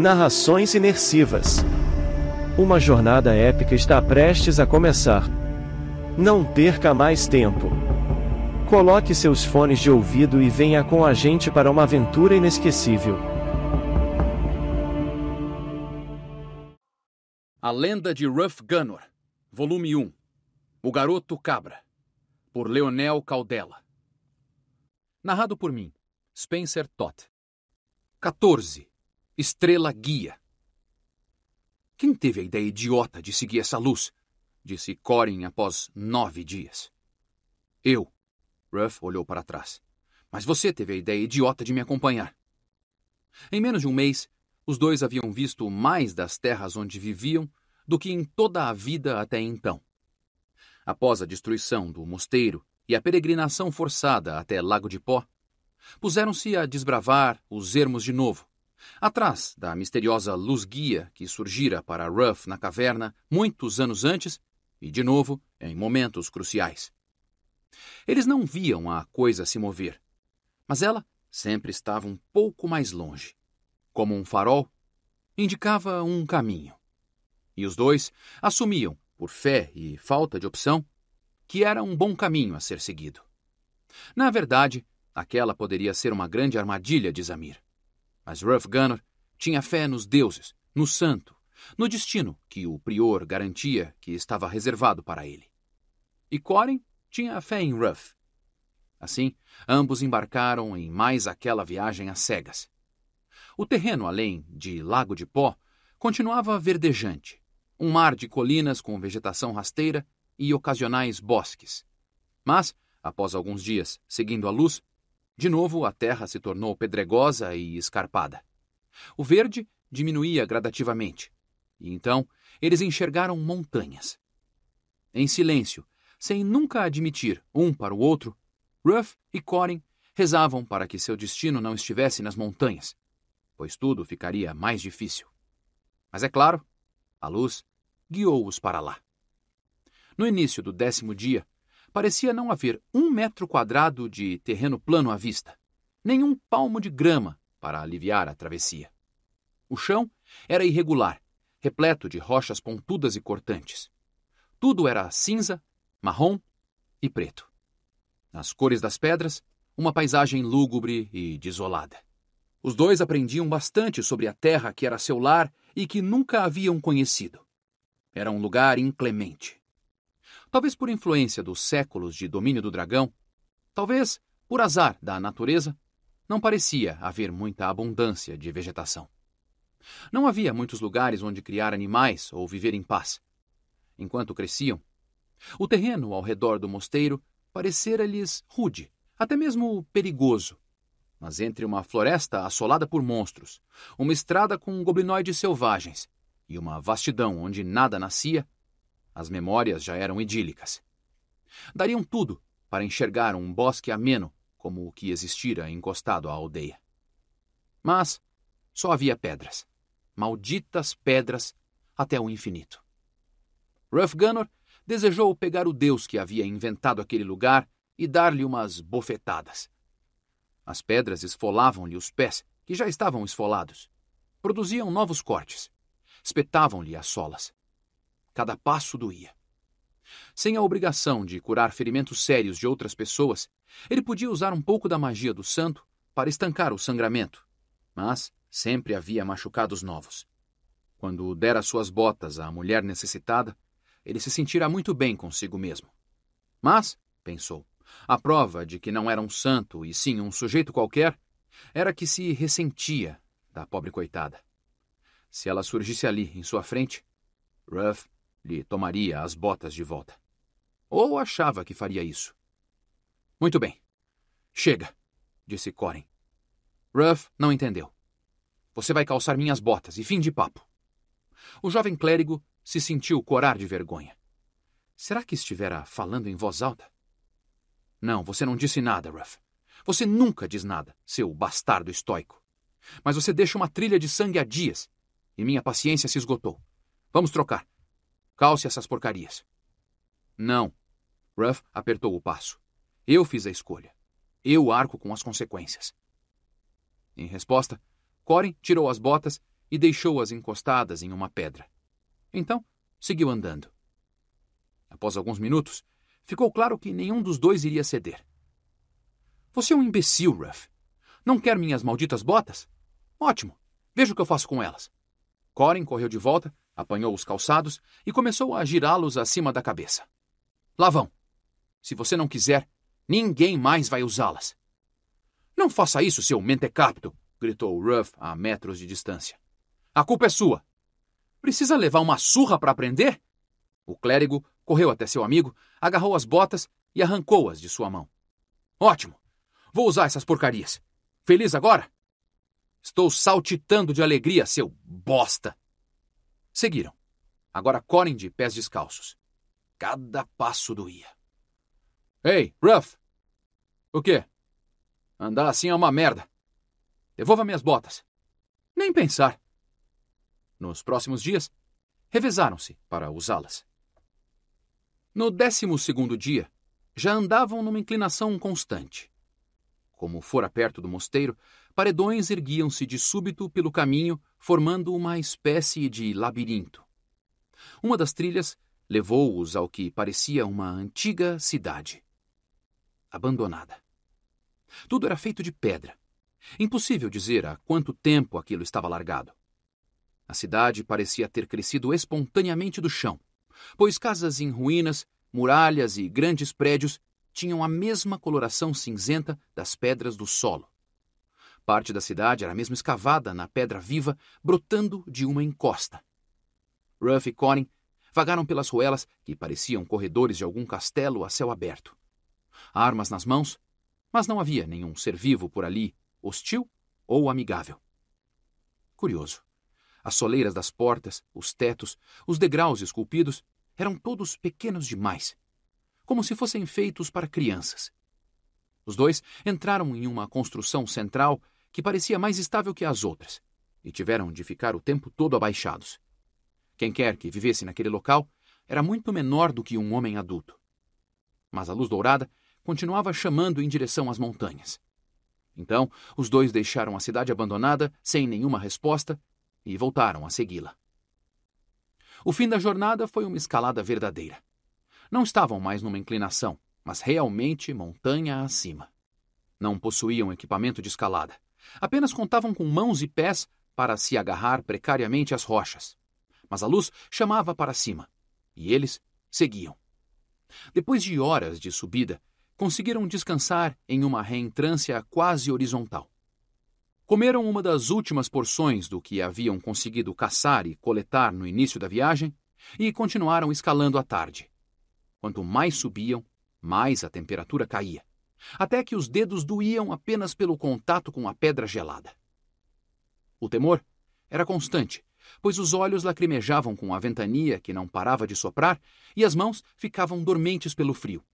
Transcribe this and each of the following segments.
Narrações Inersivas. Uma jornada épica está prestes a começar. Não perca mais tempo. Coloque seus fones de ouvido e venha com a gente para uma aventura inesquecível. A Lenda de Ruff Gunnor, Volume 1 O Garoto Cabra, por Leonel Caldela. Narrado por mim, Spencer Todd. 14 estrela guia. Quem teve a ideia idiota de seguir essa luz? disse Corin após nove dias. Eu. Ruff olhou para trás. Mas você teve a ideia idiota de me acompanhar. Em menos de um mês, os dois haviam visto mais das terras onde viviam do que em toda a vida até então. Após a destruição do mosteiro e a peregrinação forçada até Lago de Pó, puseram-se a desbravar os ermos de novo, Atrás da misteriosa luz guia que surgira para Ruff na caverna muitos anos antes e, de novo, em momentos cruciais. Eles não viam a coisa se mover, mas ela sempre estava um pouco mais longe. Como um farol, indicava um caminho. E os dois assumiam, por fé e falta de opção, que era um bom caminho a ser seguido. Na verdade, aquela poderia ser uma grande armadilha de Zamir. Mas Ruff Gunner tinha fé nos deuses, no santo, no destino que o prior garantia que estava reservado para ele. E Corin tinha fé em Ruff. Assim, ambos embarcaram em mais aquela viagem às cegas. O terreno além de Lago de Pó continuava verdejante, um mar de colinas com vegetação rasteira e ocasionais bosques. Mas, após alguns dias seguindo a luz, de novo, a terra se tornou pedregosa e escarpada. O verde diminuía gradativamente. E então, eles enxergaram montanhas. Em silêncio, sem nunca admitir um para o outro, Ruff e Corin rezavam para que seu destino não estivesse nas montanhas, pois tudo ficaria mais difícil. Mas é claro, a luz guiou-os para lá. No início do décimo dia, parecia não haver um metro quadrado de terreno plano à vista, nem um palmo de grama para aliviar a travessia. O chão era irregular, repleto de rochas pontudas e cortantes. Tudo era cinza, marrom e preto. Nas cores das pedras, uma paisagem lúgubre e desolada. Os dois aprendiam bastante sobre a terra que era seu lar e que nunca haviam conhecido. Era um lugar inclemente, Talvez por influência dos séculos de domínio do dragão, talvez por azar da natureza, não parecia haver muita abundância de vegetação. Não havia muitos lugares onde criar animais ou viver em paz. Enquanto cresciam, o terreno ao redor do mosteiro parecera-lhes rude, até mesmo perigoso. Mas entre uma floresta assolada por monstros, uma estrada com goblinoides selvagens e uma vastidão onde nada nascia, as memórias já eram idílicas. Dariam tudo para enxergar um bosque ameno como o que existira encostado à aldeia. Mas só havia pedras. Malditas pedras até o infinito. Ruff Gunnor desejou pegar o deus que havia inventado aquele lugar e dar-lhe umas bofetadas. As pedras esfolavam-lhe os pés, que já estavam esfolados. Produziam novos cortes. Espetavam-lhe as solas. Cada passo doía. Sem a obrigação de curar ferimentos sérios de outras pessoas, ele podia usar um pouco da magia do santo para estancar o sangramento, mas sempre havia machucados novos. Quando dera suas botas à mulher necessitada, ele se sentirá muito bem consigo mesmo. Mas, pensou, a prova de que não era um santo e sim um sujeito qualquer era que se ressentia da pobre coitada. Se ela surgisse ali, em sua frente, Ruff lhe tomaria as botas de volta. Ou achava que faria isso. Muito bem. Chega, disse Corin. Ruff não entendeu. Você vai calçar minhas botas e fim de papo. O jovem clérigo se sentiu corar de vergonha. Será que estivera falando em voz alta? Não, você não disse nada, Ruff. Você nunca diz nada, seu bastardo estoico. Mas você deixa uma trilha de sangue há dias, e minha paciência se esgotou. Vamos trocar. Calce essas porcarias. Não. Ruff apertou o passo. Eu fiz a escolha. Eu arco com as consequências. Em resposta, Corin tirou as botas e deixou-as encostadas em uma pedra. Então, seguiu andando. Após alguns minutos, ficou claro que nenhum dos dois iria ceder. Você é um imbecil, Ruff. Não quer minhas malditas botas? Ótimo. Veja o que eu faço com elas. Corin correu de volta, apanhou os calçados e começou a girá-los acima da cabeça. Lá vão! Se você não quiser, ninguém mais vai usá-las. Não faça isso, seu mentecapto! gritou Ruff a metros de distância. A culpa é sua! Precisa levar uma surra para aprender? O clérigo correu até seu amigo, agarrou as botas e arrancou-as de sua mão. Ótimo! Vou usar essas porcarias. Feliz agora? Estou saltitando de alegria, seu bosta! Seguiram. Agora correm de pés descalços. Cada passo doía. Ei, Ruff! O quê? Andar assim é uma merda. Devolva minhas botas. Nem pensar. Nos próximos dias, revezaram-se para usá-las. No décimo segundo dia, já andavam numa inclinação constante. Como fora perto do mosteiro, Paredões erguiam-se de súbito pelo caminho, formando uma espécie de labirinto. Uma das trilhas levou-os ao que parecia uma antiga cidade. Abandonada. Tudo era feito de pedra. Impossível dizer há quanto tempo aquilo estava largado. A cidade parecia ter crescido espontaneamente do chão, pois casas em ruínas, muralhas e grandes prédios tinham a mesma coloração cinzenta das pedras do solo. Parte da cidade era mesmo escavada na pedra viva, brotando de uma encosta. Ruff e Corin vagaram pelas ruelas, que pareciam corredores de algum castelo a céu aberto. Armas nas mãos, mas não havia nenhum ser vivo por ali, hostil ou amigável. Curioso. As soleiras das portas, os tetos, os degraus esculpidos eram todos pequenos demais, como se fossem feitos para crianças. Os dois entraram em uma construção central que parecia mais estável que as outras, e tiveram de ficar o tempo todo abaixados. Quem quer que vivesse naquele local era muito menor do que um homem adulto. Mas a luz dourada continuava chamando em direção às montanhas. Então, os dois deixaram a cidade abandonada sem nenhuma resposta e voltaram a segui-la. O fim da jornada foi uma escalada verdadeira. Não estavam mais numa inclinação, mas realmente montanha acima. Não possuíam equipamento de escalada. Apenas contavam com mãos e pés para se agarrar precariamente às rochas. Mas a luz chamava para cima, e eles seguiam. Depois de horas de subida, conseguiram descansar em uma reentrância quase horizontal. Comeram uma das últimas porções do que haviam conseguido caçar e coletar no início da viagem e continuaram escalando à tarde. Quanto mais subiam, mais a temperatura caía até que os dedos doíam apenas pelo contato com a pedra gelada. O temor era constante, pois os olhos lacrimejavam com a ventania que não parava de soprar e as mãos ficavam dormentes pelo frio.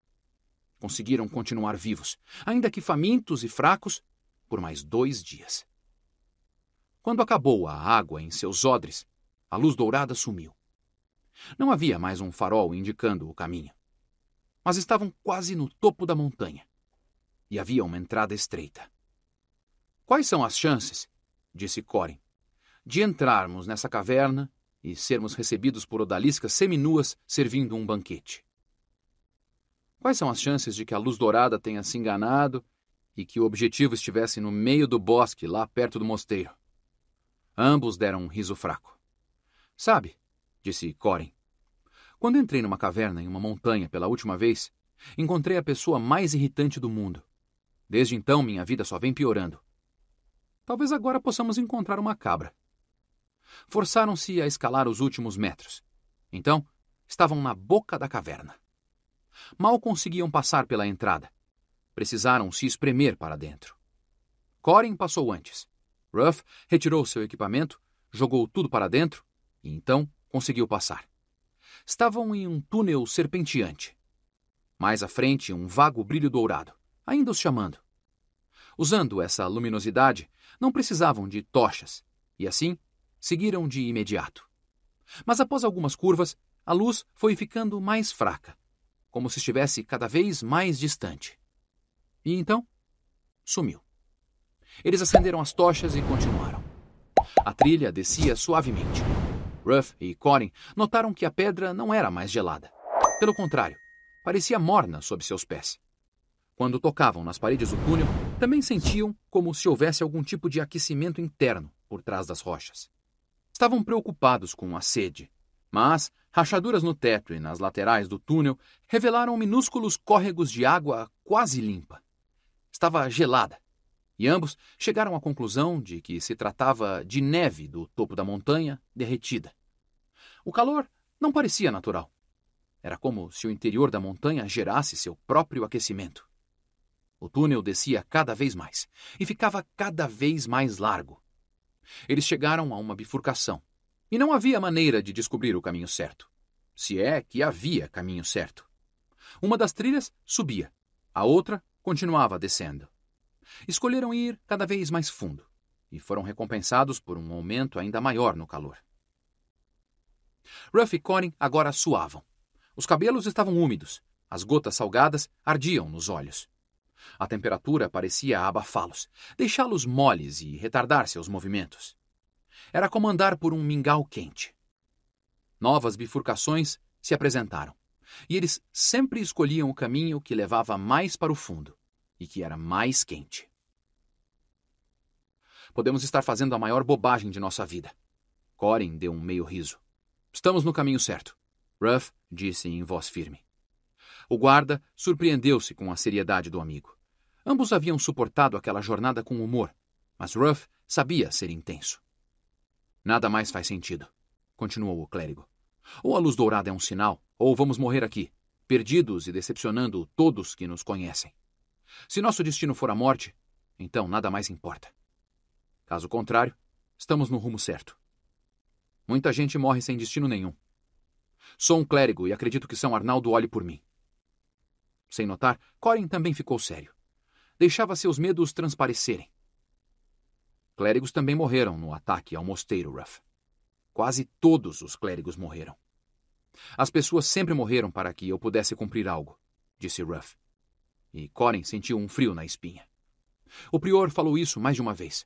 Conseguiram continuar vivos, ainda que famintos e fracos, por mais dois dias. Quando acabou a água em seus odres, a luz dourada sumiu. Não havia mais um farol indicando o caminho. Mas estavam quase no topo da montanha e havia uma entrada estreita. Quais são as chances, disse Corin, de entrarmos nessa caverna e sermos recebidos por odaliscas seminuas servindo um banquete? Quais são as chances de que a luz dourada tenha se enganado e que o objetivo estivesse no meio do bosque, lá perto do mosteiro? Ambos deram um riso fraco. Sabe, disse Corin, quando entrei numa caverna em uma montanha pela última vez, encontrei a pessoa mais irritante do mundo. Desde então, minha vida só vem piorando. Talvez agora possamos encontrar uma cabra. Forçaram-se a escalar os últimos metros. Então, estavam na boca da caverna. Mal conseguiam passar pela entrada. Precisaram se espremer para dentro. Corin passou antes. Ruff retirou seu equipamento, jogou tudo para dentro e então conseguiu passar. Estavam em um túnel serpenteante. Mais à frente, um vago brilho dourado ainda os chamando. Usando essa luminosidade, não precisavam de tochas, e assim seguiram de imediato. Mas após algumas curvas, a luz foi ficando mais fraca, como se estivesse cada vez mais distante. E então, sumiu. Eles acenderam as tochas e continuaram. A trilha descia suavemente. Ruff e Corin notaram que a pedra não era mais gelada. Pelo contrário, parecia morna sob seus pés. Quando tocavam nas paredes do túnel, também sentiam como se houvesse algum tipo de aquecimento interno por trás das rochas. Estavam preocupados com a sede, mas rachaduras no teto e nas laterais do túnel revelaram minúsculos córregos de água quase limpa. Estava gelada, e ambos chegaram à conclusão de que se tratava de neve do topo da montanha derretida. O calor não parecia natural. Era como se o interior da montanha gerasse seu próprio aquecimento. O túnel descia cada vez mais e ficava cada vez mais largo. Eles chegaram a uma bifurcação e não havia maneira de descobrir o caminho certo. Se é que havia caminho certo. Uma das trilhas subia, a outra continuava descendo. Escolheram ir cada vez mais fundo e foram recompensados por um aumento ainda maior no calor. Ruff e Corin agora suavam. Os cabelos estavam úmidos, as gotas salgadas ardiam nos olhos. A temperatura parecia abafá-los, deixá-los moles e retardar seus movimentos. Era comandar por um mingau quente. Novas bifurcações se apresentaram, e eles sempre escolhiam o caminho que levava mais para o fundo e que era mais quente. Podemos estar fazendo a maior bobagem de nossa vida. Corin deu um meio riso. Estamos no caminho certo, Ruff disse em voz firme. O guarda surpreendeu-se com a seriedade do amigo. Ambos haviam suportado aquela jornada com humor, mas Ruff sabia ser intenso. Nada mais faz sentido, continuou o clérigo. Ou a luz dourada é um sinal, ou vamos morrer aqui, perdidos e decepcionando todos que nos conhecem. Se nosso destino for a morte, então nada mais importa. Caso contrário, estamos no rumo certo. Muita gente morre sem destino nenhum. Sou um clérigo e acredito que São Arnaldo olhe por mim. Sem notar, Corin também ficou sério. Deixava seus medos transparecerem. Clérigos também morreram no ataque ao mosteiro Ruff. Quase todos os clérigos morreram. As pessoas sempre morreram para que eu pudesse cumprir algo, disse Ruff. E Corin sentiu um frio na espinha. O prior falou isso mais de uma vez.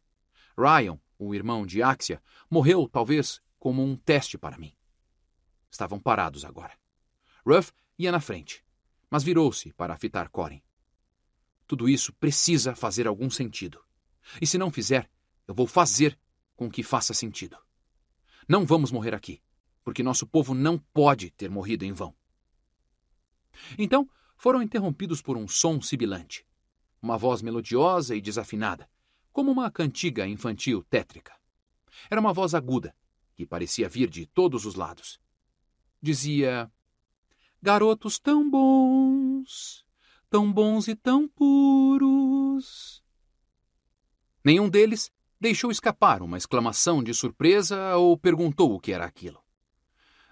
Ryan, o irmão de Axia, morreu talvez como um teste para mim. Estavam parados agora. Ruff ia na frente mas virou-se para fitar Corin. Tudo isso precisa fazer algum sentido. E se não fizer, eu vou fazer com que faça sentido. Não vamos morrer aqui, porque nosso povo não pode ter morrido em vão. Então foram interrompidos por um som sibilante, uma voz melodiosa e desafinada, como uma cantiga infantil tétrica. Era uma voz aguda, que parecia vir de todos os lados. Dizia: garotos tão bons, tão bons e tão puros. Nenhum deles deixou escapar uma exclamação de surpresa ou perguntou o que era aquilo.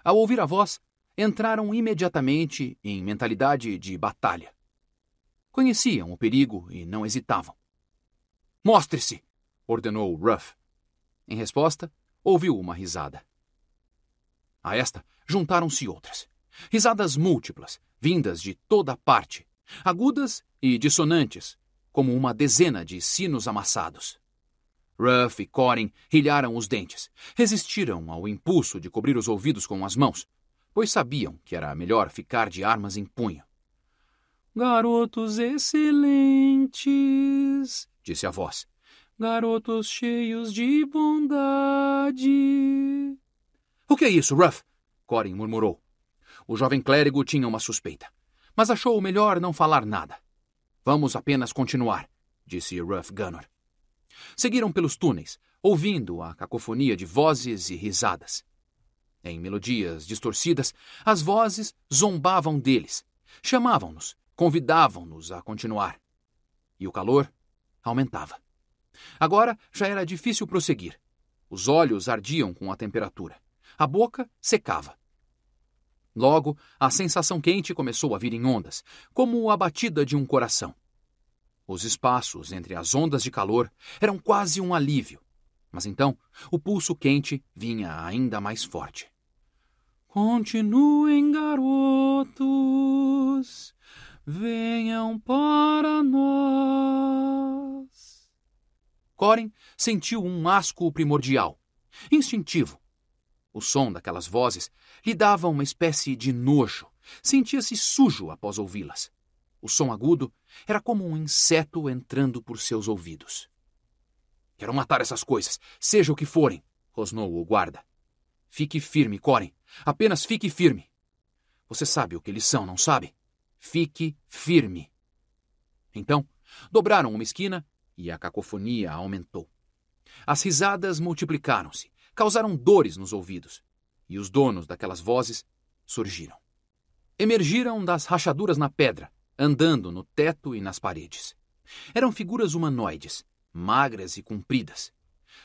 Ao ouvir a voz, entraram imediatamente em mentalidade de batalha. Conheciam o perigo e não hesitavam. Mostre-se! ordenou Ruff. Em resposta, ouviu uma risada. A esta juntaram-se outras. Risadas múltiplas, vindas de toda parte, agudas e dissonantes, como uma dezena de sinos amassados. Ruff e Corin rilharam os dentes. Resistiram ao impulso de cobrir os ouvidos com as mãos, pois sabiam que era melhor ficar de armas em punho. Garotos excelentes, disse a voz. Garotos cheios de bondade. O que é isso, Ruff? Corin murmurou. O jovem clérigo tinha uma suspeita, mas achou melhor não falar nada. Vamos apenas continuar, disse Ruff Gunnor. Seguiram pelos túneis, ouvindo a cacofonia de vozes e risadas. Em melodias distorcidas, as vozes zombavam deles, chamavam-nos, convidavam-nos a continuar. E o calor aumentava. Agora já era difícil prosseguir. Os olhos ardiam com a temperatura. A boca secava. Logo, a sensação quente começou a vir em ondas, como a batida de um coração. Os espaços entre as ondas de calor eram quase um alívio, mas então o pulso quente vinha ainda mais forte. Continuem, garotos, venham para nós. Corin sentiu um asco primordial, instintivo, o som daquelas vozes lhe dava uma espécie de nojo. Sentia-se sujo após ouvi-las. O som agudo era como um inseto entrando por seus ouvidos. Quero matar essas coisas, seja o que forem, rosnou o guarda. Fique firme, Corin. Apenas fique firme. Você sabe o que eles são, não sabe? Fique firme. Então, dobraram uma esquina e a cacofonia aumentou. As risadas multiplicaram-se, causaram dores nos ouvidos, e os donos daquelas vozes surgiram. Emergiram das rachaduras na pedra, andando no teto e nas paredes. Eram figuras humanoides, magras e compridas.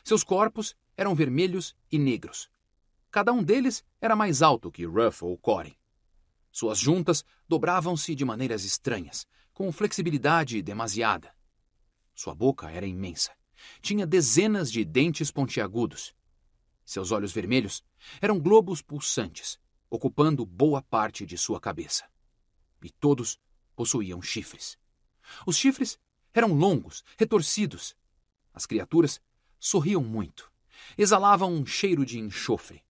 Seus corpos eram vermelhos e negros. Cada um deles era mais alto que Ruff ou Corin. Suas juntas dobravam-se de maneiras estranhas, com flexibilidade demasiada. Sua boca era imensa. Tinha dezenas de dentes pontiagudos seus olhos vermelhos eram globos pulsantes, ocupando boa parte de sua cabeça. E todos possuíam chifres. Os chifres eram longos, retorcidos. As criaturas sorriam muito. Exalavam um cheiro de enxofre.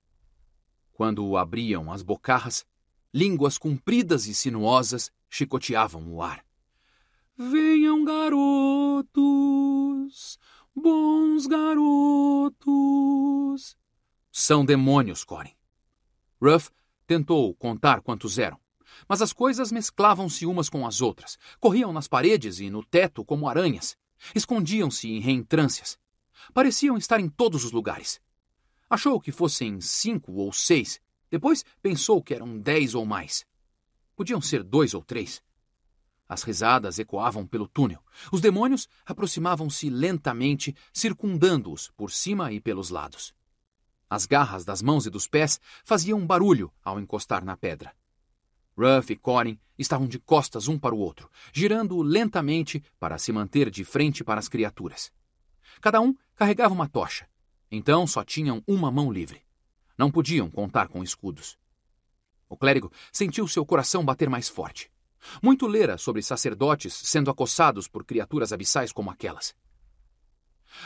Quando abriam as bocarras, línguas compridas e sinuosas chicoteavam o ar. Venham, garotos, bons garotos, são demônios, Corin. Ruff tentou contar quantos eram, mas as coisas mesclavam-se umas com as outras, corriam nas paredes e no teto como aranhas, escondiam-se em reentrâncias. Pareciam estar em todos os lugares. Achou que fossem cinco ou seis, depois pensou que eram dez ou mais. Podiam ser dois ou três. As risadas ecoavam pelo túnel. Os demônios aproximavam-se lentamente, circundando-os por cima e pelos lados. As garras das mãos e dos pés faziam um barulho ao encostar na pedra. Ruff e Corin estavam de costas um para o outro, girando lentamente para se manter de frente para as criaturas. Cada um carregava uma tocha, então só tinham uma mão livre. Não podiam contar com escudos. O clérigo sentiu seu coração bater mais forte. Muito lera sobre sacerdotes sendo acossados por criaturas abissais como aquelas.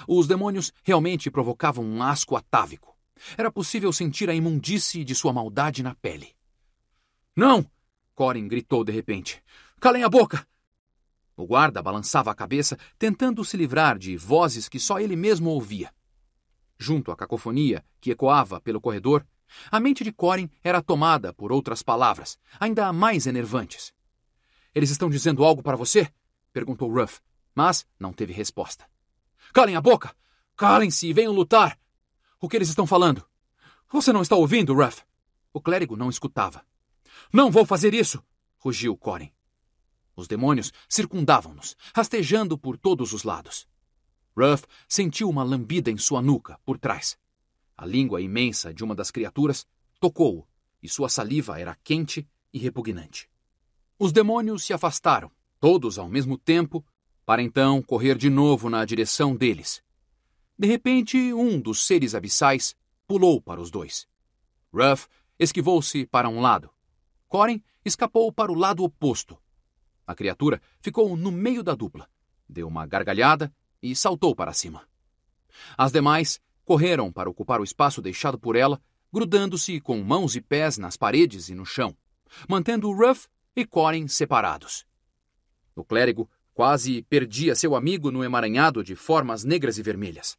Os demônios realmente provocavam um asco atávico. Era possível sentir a imundície de sua maldade na pele. Não! Corin gritou de repente. Calem a boca! O guarda balançava a cabeça, tentando se livrar de vozes que só ele mesmo ouvia. Junto à cacofonia que ecoava pelo corredor, a mente de Corin era tomada por outras palavras, ainda mais enervantes. Eles estão dizendo algo para você? perguntou Ruff, mas não teve resposta. Calem a boca! Calem-se e venham lutar! o que eles estão falando. Você não está ouvindo, Ruff? O clérigo não escutava. Não vou fazer isso! rugiu Corin. Os demônios circundavam-nos, rastejando por todos os lados. Ruff sentiu uma lambida em sua nuca, por trás. A língua imensa de uma das criaturas tocou-o, e sua saliva era quente e repugnante. Os demônios se afastaram, todos ao mesmo tempo, para então correr de novo na direção deles, de repente, um dos seres abissais pulou para os dois. Ruff esquivou-se para um lado. Corin escapou para o lado oposto. A criatura ficou no meio da dupla, deu uma gargalhada e saltou para cima. As demais correram para ocupar o espaço deixado por ela, grudando-se com mãos e pés nas paredes e no chão, mantendo Ruff e Corin separados. O clérigo quase perdia seu amigo no emaranhado de formas negras e vermelhas.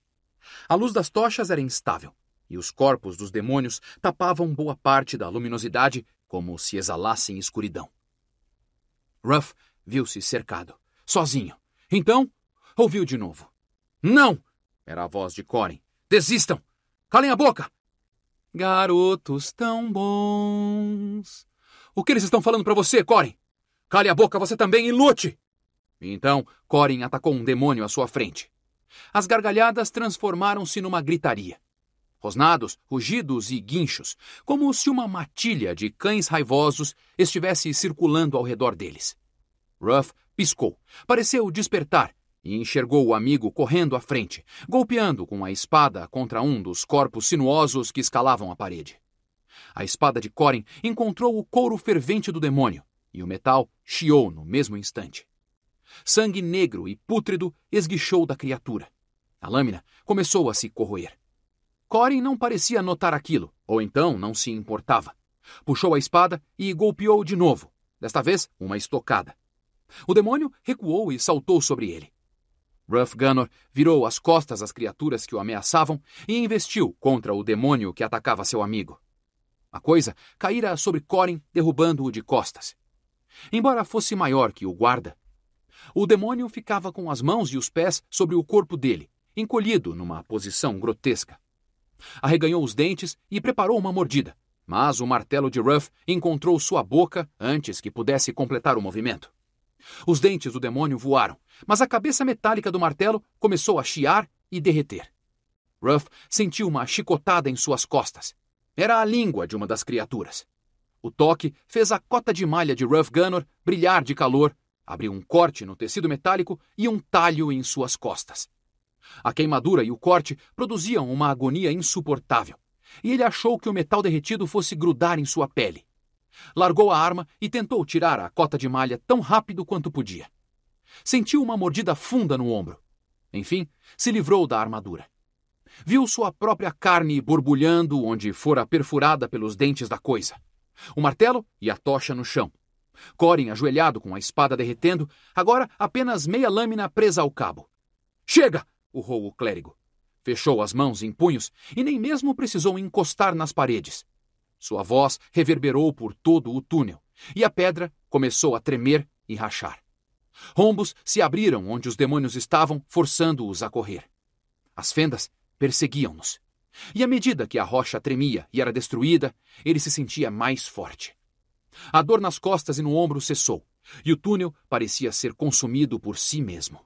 A luz das tochas era instável, e os corpos dos demônios tapavam boa parte da luminosidade como se exalassem escuridão. Ruff viu-se cercado, sozinho. Então, ouviu de novo. Não! Era a voz de Corin. Desistam! Calem a boca! Garotos tão bons. O que eles estão falando para você, Corin? Cale a boca você também e lute! Então, Corin atacou um demônio à sua frente. As gargalhadas transformaram-se numa gritaria. Rosnados, rugidos e guinchos, como se uma matilha de cães raivosos estivesse circulando ao redor deles. Ruff piscou, pareceu despertar e enxergou o amigo correndo à frente, golpeando com a espada contra um dos corpos sinuosos que escalavam a parede. A espada de Corin encontrou o couro fervente do demônio e o metal chiou no mesmo instante. Sangue negro e pútrido esguichou da criatura. A lâmina começou a se corroer. Corin não parecia notar aquilo, ou então não se importava. Puxou a espada e golpeou de novo, desta vez uma estocada. O demônio recuou e saltou sobre ele. Ruff Gunnor virou as costas às criaturas que o ameaçavam e investiu contra o demônio que atacava seu amigo. A coisa caíra sobre Corin, derrubando-o de costas. Embora fosse maior que o guarda, o demônio ficava com as mãos e os pés sobre o corpo dele, encolhido numa posição grotesca. Arreganhou os dentes e preparou uma mordida, mas o martelo de Ruff encontrou sua boca antes que pudesse completar o movimento. Os dentes do demônio voaram, mas a cabeça metálica do martelo começou a chiar e derreter. Ruff sentiu uma chicotada em suas costas. Era a língua de uma das criaturas. O toque fez a cota de malha de Ruff Gunnor brilhar de calor Abriu um corte no tecido metálico e um talho em suas costas. A queimadura e o corte produziam uma agonia insuportável, e ele achou que o metal derretido fosse grudar em sua pele. Largou a arma e tentou tirar a cota de malha tão rápido quanto podia. Sentiu uma mordida funda no ombro. Enfim, se livrou da armadura. Viu sua própria carne borbulhando onde fora perfurada pelos dentes da coisa. O martelo e a tocha no chão. Corin ajoelhado com a espada derretendo, agora apenas meia lâmina presa ao cabo. Chega! urrou o clérigo. Fechou as mãos em punhos e nem mesmo precisou encostar nas paredes. Sua voz reverberou por todo o túnel e a pedra começou a tremer e rachar. Rombos se abriram onde os demônios estavam, forçando-os a correr. As fendas perseguiam-nos. E à medida que a rocha tremia e era destruída, ele se sentia mais forte. A dor nas costas e no ombro cessou, e o túnel parecia ser consumido por si mesmo.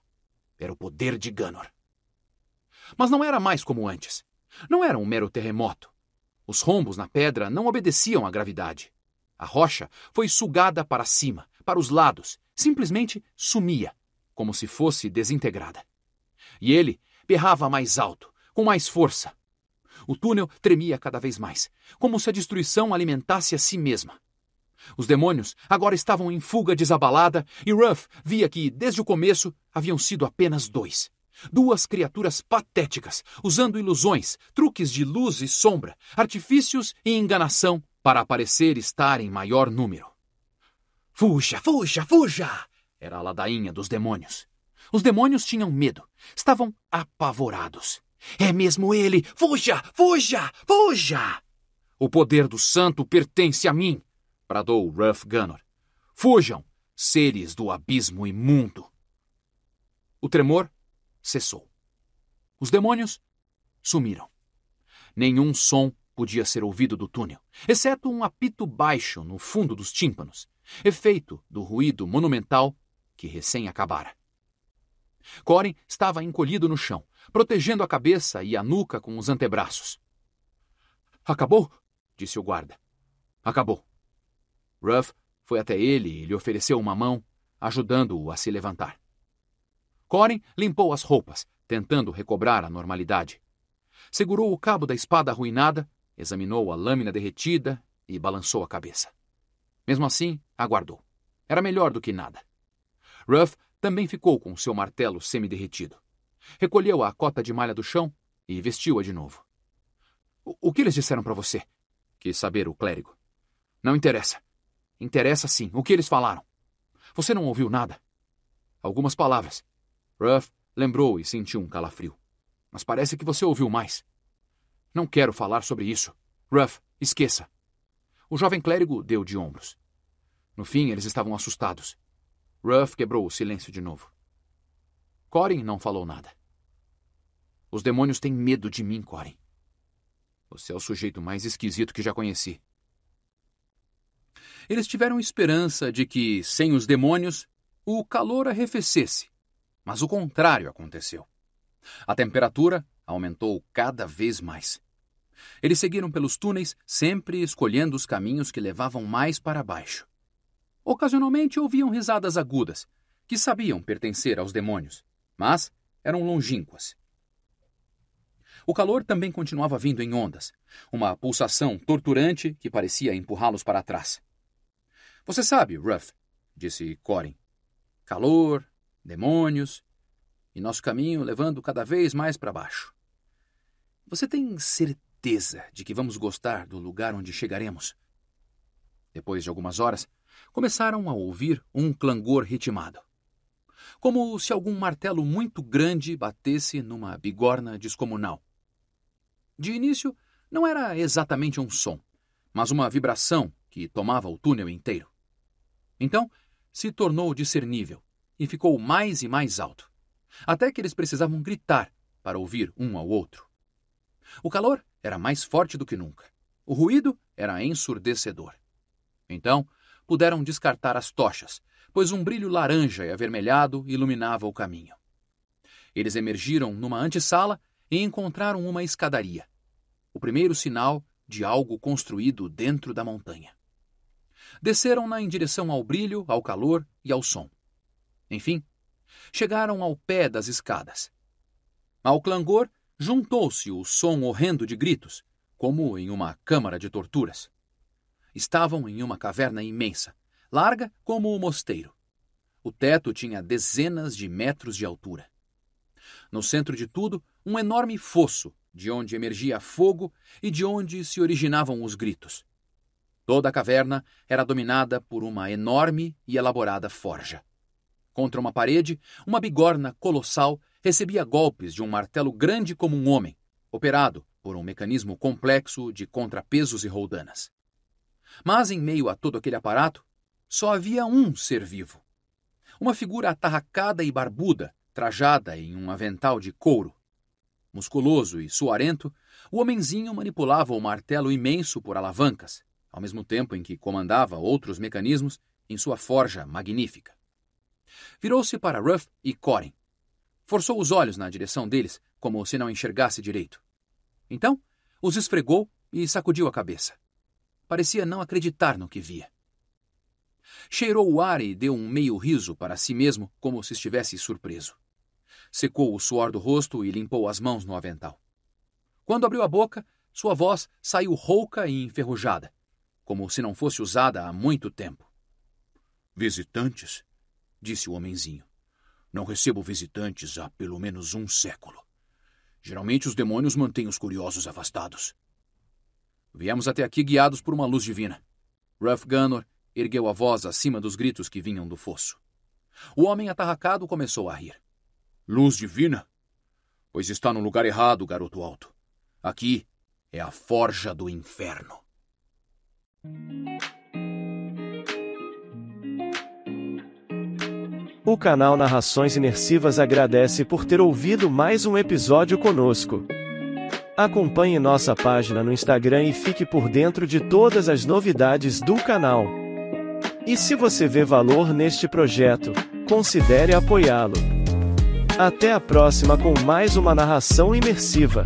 Era o poder de Ganor. Mas não era mais como antes. Não era um mero terremoto. Os rombos na pedra não obedeciam à gravidade. A rocha foi sugada para cima, para os lados, simplesmente sumia, como se fosse desintegrada. E ele berrava mais alto, com mais força. O túnel tremia cada vez mais, como se a destruição alimentasse a si mesma. Os demônios agora estavam em fuga desabalada e Ruff via que, desde o começo, haviam sido apenas dois. Duas criaturas patéticas, usando ilusões, truques de luz e sombra, artifícios e enganação para aparecer estar em maior número. Fuja, fuja, fuja! Era a ladainha dos demônios. Os demônios tinham medo, estavam apavorados. É mesmo ele! Fuja, fuja, fuja! O poder do santo pertence a mim! bradou Ruff Gunnor. Fujam, seres do abismo imundo! O tremor cessou. Os demônios sumiram. Nenhum som podia ser ouvido do túnel, exceto um apito baixo no fundo dos tímpanos, efeito do ruído monumental que recém acabara. Corin estava encolhido no chão, protegendo a cabeça e a nuca com os antebraços. Acabou? disse o guarda. Acabou. Ruff foi até ele e lhe ofereceu uma mão, ajudando-o a se levantar. Corin limpou as roupas, tentando recobrar a normalidade. Segurou o cabo da espada arruinada, examinou a lâmina derretida e balançou a cabeça. Mesmo assim, aguardou. Era melhor do que nada. Ruff também ficou com seu martelo semi-derretido. Recolheu a cota de malha do chão e vestiu-a de novo. O, o que eles disseram para você? Quis saber o clérigo. Não interessa. Interessa sim. O que eles falaram? Você não ouviu nada? Algumas palavras. Ruff lembrou e sentiu um calafrio. Mas parece que você ouviu mais. Não quero falar sobre isso. Ruff, esqueça. O jovem clérigo deu de ombros. No fim, eles estavam assustados. Ruff quebrou o silêncio de novo. Corin não falou nada. Os demônios têm medo de mim, Corin. Você é o sujeito mais esquisito que já conheci. Eles tiveram esperança de que, sem os demônios, o calor arrefecesse, mas o contrário aconteceu. A temperatura aumentou cada vez mais. Eles seguiram pelos túneis, sempre escolhendo os caminhos que levavam mais para baixo. Ocasionalmente ouviam risadas agudas, que sabiam pertencer aos demônios, mas eram longínquas. O calor também continuava vindo em ondas, uma pulsação torturante que parecia empurrá-los para trás. Você sabe, Ruff, disse Corin. Calor, demônios e nosso caminho levando cada vez mais para baixo. Você tem certeza de que vamos gostar do lugar onde chegaremos? Depois de algumas horas, começaram a ouvir um clangor ritmado. Como se algum martelo muito grande batesse numa bigorna descomunal. De início, não era exatamente um som, mas uma vibração que tomava o túnel inteiro. Então, se tornou discernível e ficou mais e mais alto, até que eles precisavam gritar para ouvir um ao outro. O calor era mais forte do que nunca. O ruído era ensurdecedor. Então, puderam descartar as tochas, pois um brilho laranja e avermelhado iluminava o caminho. Eles emergiram numa antessala e encontraram uma escadaria, o primeiro sinal de algo construído dentro da montanha. Desceram-na em direção ao brilho, ao calor e ao som. Enfim, chegaram ao pé das escadas. Ao clangor, juntou-se o som horrendo de gritos, como em uma câmara de torturas. Estavam em uma caverna imensa, larga como o mosteiro. O teto tinha dezenas de metros de altura. No centro de tudo, um enorme fosso, de onde emergia fogo e de onde se originavam os gritos. Toda a caverna era dominada por uma enorme e elaborada forja. Contra uma parede, uma bigorna colossal recebia golpes de um martelo grande como um homem, operado por um mecanismo complexo de contrapesos e roldanas. Mas, em meio a todo aquele aparato, só havia um ser vivo. Uma figura atarracada e barbuda, trajada em um avental de couro. Musculoso e suarento, o homenzinho manipulava o martelo imenso por alavancas, ao mesmo tempo em que comandava outros mecanismos em sua forja magnífica. Virou-se para Ruff e Corin. Forçou os olhos na direção deles, como se não enxergasse direito. Então, os esfregou e sacudiu a cabeça. Parecia não acreditar no que via. Cheirou o ar e deu um meio riso para si mesmo, como se estivesse surpreso. Secou o suor do rosto e limpou as mãos no avental. Quando abriu a boca, sua voz saiu rouca e enferrujada como se não fosse usada há muito tempo. Visitantes? disse o homenzinho. Não recebo visitantes há pelo menos um século. Geralmente os demônios mantêm os curiosos afastados. Viemos até aqui guiados por uma luz divina. Ruff Gunnor ergueu a voz acima dos gritos que vinham do fosso. O homem atarracado começou a rir. Luz divina? Pois está no lugar errado, garoto alto. Aqui é a forja do inferno. O canal Narrações Imersivas agradece por ter ouvido mais um episódio conosco. Acompanhe nossa página no Instagram e fique por dentro de todas as novidades do canal. E se você vê valor neste projeto, considere apoiá-lo. Até a próxima com mais uma narração imersiva.